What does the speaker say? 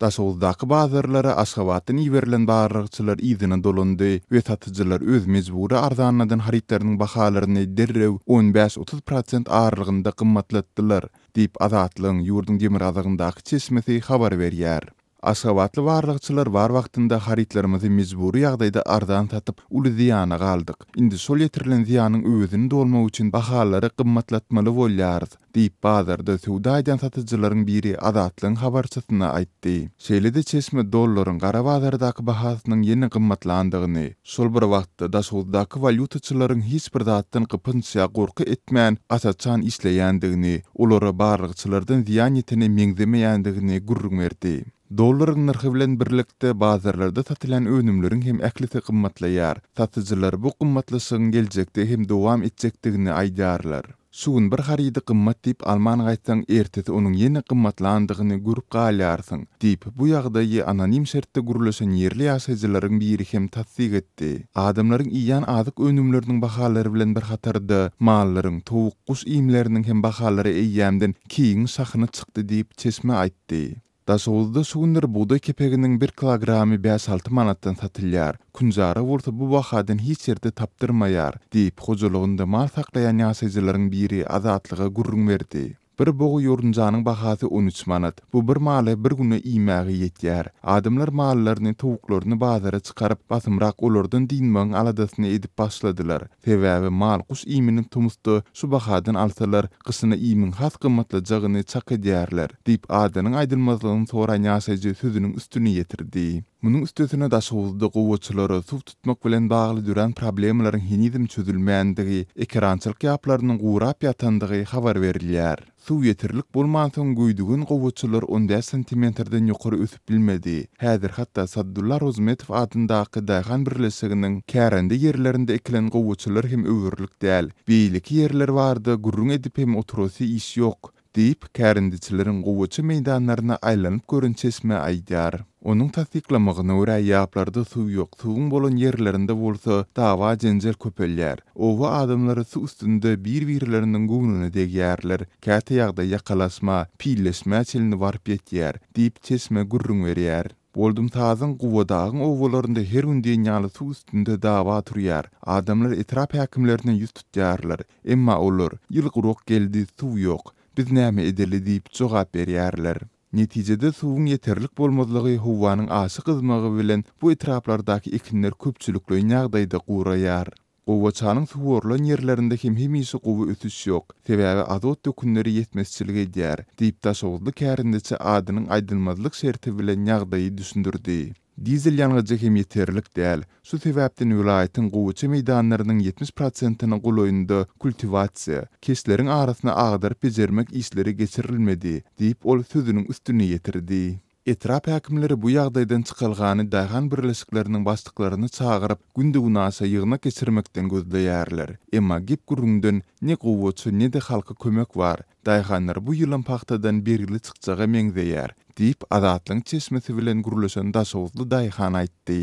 da sol daq bazarlara asxavatın iverlen barıqçılar izini dolundı ve satıcılar öz mezburi arzanadan xaritlarning bahalaryny derrew 15-30% arlığında qimmatlatdılar dip adatlıq yurdun demir adığındaq habar xabar Asavatlı varlıkçılar var vaqtında xaritlarımızı mezburi yağdayda ardan tatıp ulu ziyana qaldıq. İndi sol yetirilen ziyanın övüzünü dolma uçun baxalları qımmatlatmalı vollyarız. Deyip bazar da satıcıların biri adatlıın habarçısına aytti. Seyli de çesmi dolların qara vazardakı baxasının yeni qımmatlandığını, sol bir vaqtta da soldakı valyutacıların his bir dağıtın qıpınçıya qorqı etmən asaçan isleyy olara isleyy isleyy isleyy isleyy Dolların bilen birlikte bazarlarda satylan önümlürün hem əklisi qımmatla yar. bu qımmatla geljekde hem dowam etcektiğini aydarlar. Suun bir xaridi qımmat deyip alman gaitsan ertesi onun yeni qımmatlandıgını görüp galýarsyň. arsan. bu bu yağdayı ananim şertde gürlösen yerli asajcıların biri hem tatsiq etdi. Adamlaryň iyan adık önümlürün bahalary bilen bir hatarda malların, tovuk, tovuk, tovuk, hem bahalary tovuk, tovuk, tovuk, çykdy tovuk, çeşme aýtdy. Da sowuzda suwunder buda kepeginiň 1 kg 5-6 manatdan satylýar. Günzara wurtu bu wahadyn hiç ýerde tapdyrmaýar, diýip hojalygynda maňa saklaýan ýasajylaryň biri azatlyga gurrun berdi. Bir bogu yurunjanyň bahasy 13 manat. Bu bir maly bir güne iýmäge ýetýär. Adamlar mallaryny, tuwuklaryny bazara çykaryp, basymrak olurdan dinmäň aladasyny edip başladylar. Sebäbi mal quş iminin tumusdy, şu bahadan alsalar, gysyny iýmin has gymmatly jagyny çakydýarlar. Dip adanyň aýdylmazlygyny soraýan ýaşajy sözüniň üstüne ýetirdi. Munun üstesine daşıvuzdu quvuçları suv tutmak bilen bağlı duran problemlerin hinizim çözülmeyendigi, ekrançılık yaplarının quğrap yatandigi xavar veriliyar. Suv yetirlik bulmansın güydügün quvuçlar 10 santimetrden yukarı ütüp bilmedi. Hedir hatta Saddullar Ozmetif adında aqı dayxan birleşiginin kerendi yerlerinde ekilen quvuçlar hem övürlük deyel. Beylik yerler vardı, gürrün edip hem otrosi iş yok. Deyip, kerendi kerendi meýdanlaryna kerendi görünçesme kerendi Onun tasdiklamagyna görä ýaplarda suw ýok. Suwun bolan ýerlerinde bolsa, dawa jenjel köpeller. Owa adamlary suw üstünde bir-birleriniň gowununy degýärler. Käte ýagda ýakalaşma, pilleşme çelini warp ýetýär, diýip çeşme gurrun berýär. Boldum taýdan gowdağyň owalarynda her gün deňali suw üstünde dawa turýar. Adamlar etrap häkimleriniň ýüz tutýarlar. Emma olur, ýylgyrok geldi, suw ýok. Biz näme edeli diýip jogap berýärler. Netijede suwun yeterlik bolmazlygy howanyň aşy gyzmagy bilen bu etraplardaky ikinler köpçülükli ýagdaýda gurayar. Gowaçanyň suwurlan ýerlerinde hem hemisi gowy ötüş ýok. Sebäbi azot dökünleri ýetmezçilik edýär. Diýip daşawdy kärindeçe adynyň aýdylmazlyk şerti bilen ýagdaýy düşündirdi. dizel yanğıcı hem yeterlik değil. Su tevapten ülayetin qoğuçı meydanlarının 70%'ını qul oyunda kultivatsiya, keslerin ağrısına ağdır pizermek işleri geçirilmedi, deyip ol sözünün üstünü yetirdi. Etrap hakimleri bu yağdaydan çıkılganı dayhan birleşiklerinin bastıklarını çağırıp, gündü unasa yığına geçirmekten gözleyerler. Ema gip gürüngdün ne qoğuçı ne de halkı kömök var. Dayhanlar bu yılın pahtadan bir yılı çıkacağı diýip adatlyň çeşmesi bilen gurulýan daşawutly daýhana aýtdy.